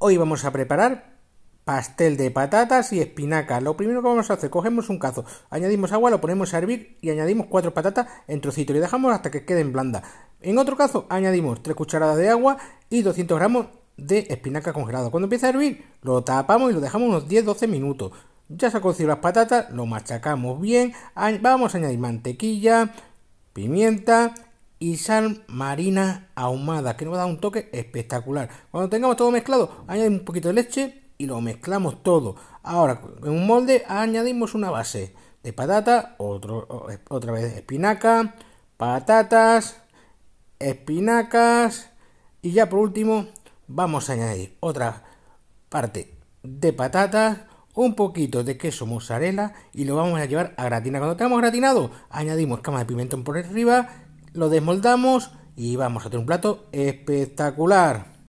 Hoy vamos a preparar pastel de patatas y espinacas. Lo primero que vamos a hacer, cogemos un cazo, añadimos agua, lo ponemos a hervir y añadimos cuatro patatas en trocitos y dejamos hasta que queden blandas. En otro cazo añadimos 3 cucharadas de agua y 200 gramos de espinaca congelada. Cuando empiece a hervir lo tapamos y lo dejamos unos 10-12 minutos. Ya se han cocido las patatas, lo machacamos bien, vamos a añadir mantequilla, pimienta y sal marina ahumada, que nos va a dar un toque espectacular. Cuando tengamos todo mezclado, añadimos un poquito de leche y lo mezclamos todo. Ahora, en un molde añadimos una base de patata, otro, otra vez espinaca, patatas, espinacas y ya por último vamos a añadir otra parte de patatas, un poquito de queso mozzarella y lo vamos a llevar a gratinar. Cuando tengamos gratinado, añadimos cama de pimentón por arriba, lo desmoldamos y vamos a tener un plato espectacular.